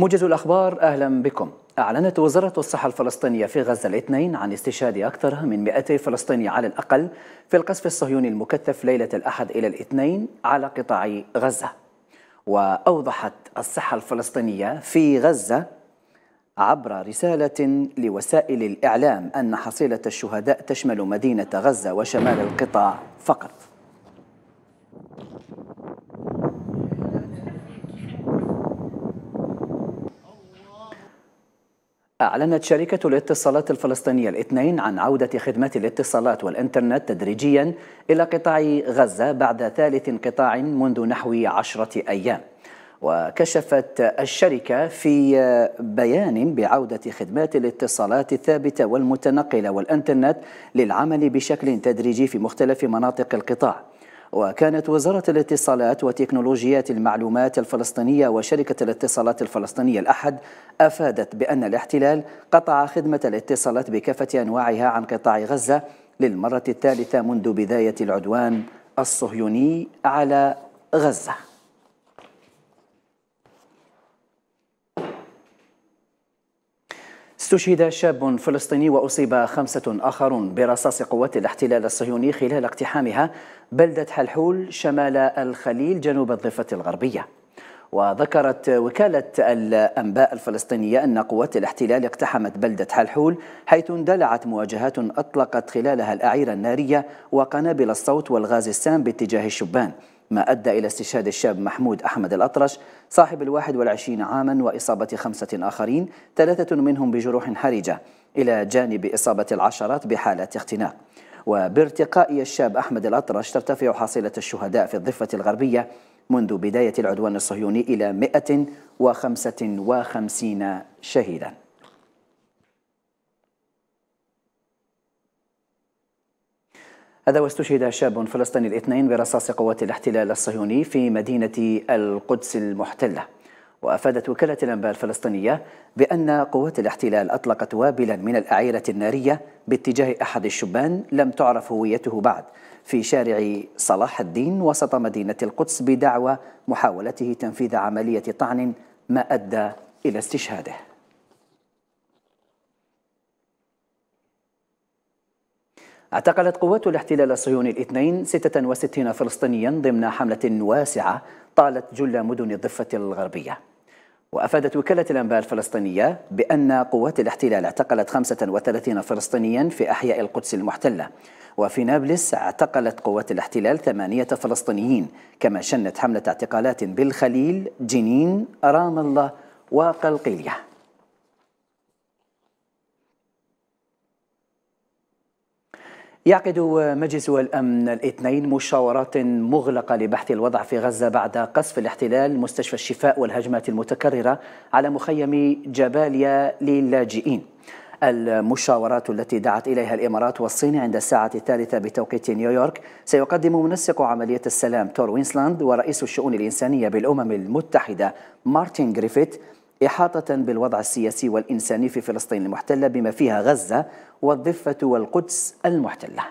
موجز الأخبار أهلا بكم أعلنت وزارة الصحة الفلسطينية في غزة الاثنين عن استشهاد أكثر من 200 فلسطيني على الأقل في القصف الصهيوني المكثف ليلة الأحد إلى الاثنين على قطاع غزة وأوضحت الصحة الفلسطينية في غزة عبر رسالة لوسائل الإعلام أن حصيلة الشهداء تشمل مدينة غزة وشمال القطاع فقط أعلنت شركة الاتصالات الفلسطينية الاثنين عن عودة خدمات الاتصالات والإنترنت تدريجيا إلى قطاع غزة بعد ثالث انقطاع منذ نحو عشرة أيام وكشفت الشركة في بيان بعودة خدمات الاتصالات الثابتة والمتنقلة والإنترنت للعمل بشكل تدريجي في مختلف مناطق القطاع وكانت وزارة الاتصالات وتكنولوجيات المعلومات الفلسطينية وشركة الاتصالات الفلسطينية الأحد أفادت بأن الاحتلال قطع خدمة الاتصالات بكافة أنواعها عن قطاع غزة للمرة الثالثة منذ بداية العدوان الصهيوني على غزة استشهد شاب فلسطيني وأصيب خمسة آخرون برصاص قوات الاحتلال الصهيوني خلال اقتحامها بلدة حلحول شمال الخليل جنوب الضفة الغربية وذكرت وكالة الأنباء الفلسطينية أن قوات الاحتلال اقتحمت بلدة حلحول حيث اندلعت مواجهات أطلقت خلالها الأعيرة النارية وقنابل الصوت والغاز السام باتجاه الشبان ما أدى إلى استشهاد الشاب محمود أحمد الأطرش صاحب الواحد والعشرين عاما وإصابة خمسة آخرين ثلاثة منهم بجروح حرجة إلى جانب إصابة العشرات بحالة اختناق وبارتقائي الشاب أحمد الأطرش ترتفع حصيلة الشهداء في الضفة الغربية منذ بداية العدوان الصهيوني إلى 155 شهيداً هذا واستشهد شاب فلسطيني الاثنين برصاص قوات الاحتلال الصهيوني في مدينة القدس المحتلة وأفادت وكالة الأنباء الفلسطينية بأن قوات الاحتلال أطلقت وابلا من الأعيرة النارية باتجاه أحد الشبان لم تعرف هويته بعد في شارع صلاح الدين وسط مدينة القدس بدعوى محاولته تنفيذ عملية طعن ما أدى إلى استشهاده اعتقلت قوات الاحتلال الصهيوني الاثنين 66 فلسطينيا ضمن حملة واسعة طالت جل مدن الضفة الغربية وأفادت وكالة الأنباء الفلسطينية بأن قوات الاحتلال اعتقلت 35 فلسطينيا في أحياء القدس المحتلة وفي نابلس اعتقلت قوات الاحتلال ثمانية فلسطينيين كما شنت حملة اعتقالات بالخليل، جنين، رام الله وقلقيلية يعقد مجلس الأمن الاثنين مشاورات مغلقة لبحث الوضع في غزة بعد قصف الاحتلال مستشفى الشفاء والهجمات المتكررة على مخيم جباليا للاجئين المشاورات التي دعت إليها الإمارات والصين عند الساعة الثالثة بتوقيت نيويورك سيقدم منسق عملية السلام تور وينسلاند ورئيس الشؤون الإنسانية بالأمم المتحدة مارتن جريفيث إحاطة بالوضع السياسي والإنساني في فلسطين المحتلة بما فيها غزة والضفة والقدس المحتلة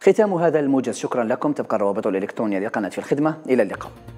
ختام هذا الموجز شكرا لكم تبقى الروابط الإلكترونية لقناة في الخدمة إلى اللقاء